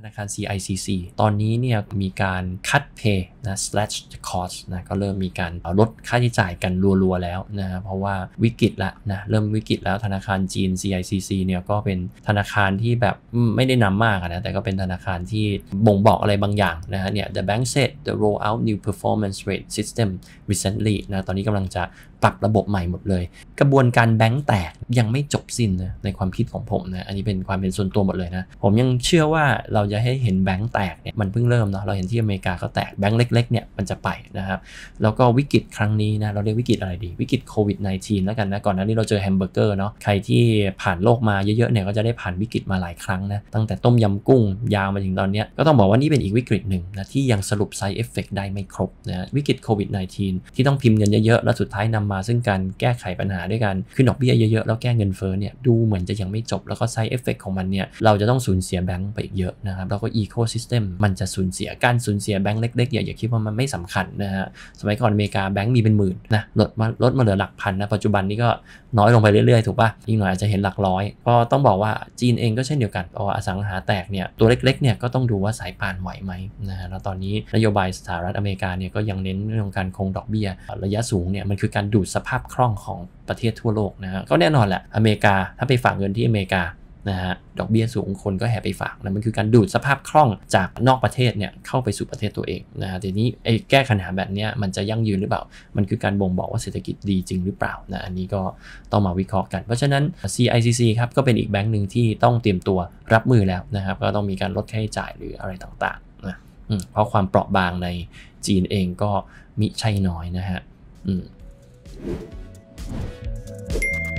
ธนาคาร CICC ตอนนี้เนี่ยมีการ cut pay นะ slash cost นะก็เริ่มมีการลดค่าใช้จ่ายกันรัวๆแล้วนะเพราะว่าวิกฤตละนะเริ่มวิกฤตแล้วธนาคารจีน CICC เนี่ยก็เป็นธนาคารที่แบบไม่ได้นำมากนะแต่ก็เป็นธนาคารที่บ่งบอกอะไรบางอย่างนะฮะเนี่ย the bank said the roll out new performance rate system recently นะตอนนี้กำลังจะปรับระบบใหม่หมดเลย กระบวนการแบงก์แตกยังไม่จบสิ้นนะในความคิดของผมนะอันนี้เป็นความเป็นส่วนตัวหมดเลยนะผมยังเชื่อว่าเราจะให้เห็นแบงก์แตกเนี่ยมันเพิ่งเริ่มเนาะเราเห็นที่อเมริกาเขาแตกแบงก์เล็กๆเนี่ยมันจะไปนะครับแล้วก็วิกฤตครั้งนี้นะเราเรียกวิกฤตอะไรดีวิกฤตโควิด -19 แล้วกันนะก่อนหน้านี้เราเจอแฮมเบอร์เกอร์เนาะใครที่ผ่านโลกมาเยอะๆเนี่ยก็จะได้ผ่านวิกฤตมาหลายครั้งนะตั้งแต่ต้มยำกุ้งยาวมาถึงตอนนี้ก็ต้องบอกว่านี่เป็นอีกวิกฤตหนึ่งนะที่ยังสรุปไซเอฟเฟกได้ไม่ครบนะวิกฤตโควิด -19 ที่ต้องพิมพ์เงินเยอะๆแล้วสุดท้ายนำมาซึ่งการแก้ไขปัญหาด้วยกันขึ้นดอกเบี้ยเยอะๆ แล้วแก้เงินเฟ้อเนี่ยดูเหมือนจะยังไม่จบแล้วก็ไซเอฟเฟกของมันเนี่ยเราจะต้องสูญเสียแบงก์ไปอีกเยอะนะครับแล้วก็อีโคซิสเต็มมันจะสูญเสียการสูญเสียแบงค์เล็กๆอย่าอย่าคิดว่ามันไม่สำคัญนะฮะสมัยก่อนอเมริกาแบงค์มีเป็นหมื่นนะลดมาลดมาเหลือหลักพันนะปัจจุบันนี้ก็น้อยลงไปเรื่อยๆถูกปะ่ะิ่งหน่อยอาจจะเห็นหลักร้อย ก็ต้องบอกว่าจีนเองก็เช่นเดียวกันพออสังหาแตกเนี่ยตัวเล็กๆเนี่ยก็ต้องดูว่าสายป่านไหวไหมนะฮะแล้วตอนนี้นโยบายสหรัฐอเมริกาเนี่ยก็ยังเน้นเรื่องการคงดอกเบี้ยระยะสูงเนี่ยมันคือการดูดสภาพคล่องของประเทศทั่วโลกนะฮะก็แน่นอนแหละอเมริกาถ้าไปฝากเงินที่อเมริกานะฮะดอกเบี้ยสูงคนก็แห่ไปฝากนะมันคือการดูดสภาพคล่องจากนอกประเทศเนี่ยเข้าไปสู่ประเทศตัวเองนะฮะทีนี้ไอ้แก้ปัญหาแบบนี้มันจะยั่งยืนหรือเปล่า มันคือการบ่งบอกว่าเศรษฐกิจดีจริงหรือเปล่านะ อันนี้ก็ต้องมาวิเคราะห์กัน เพราะฉะนั้น CICC ครับก็เป็นอีกแบงก์หนึ่งที่ต้องเตรียมตัวรับมือแล้วนะครับ ก็ต้องมีการลดค่าใช้จ่ายหรืออะไรต่างๆนะเพราะความเปราะบางในจีนเองก็มิใช่น้อยนะฮะอืม Thank you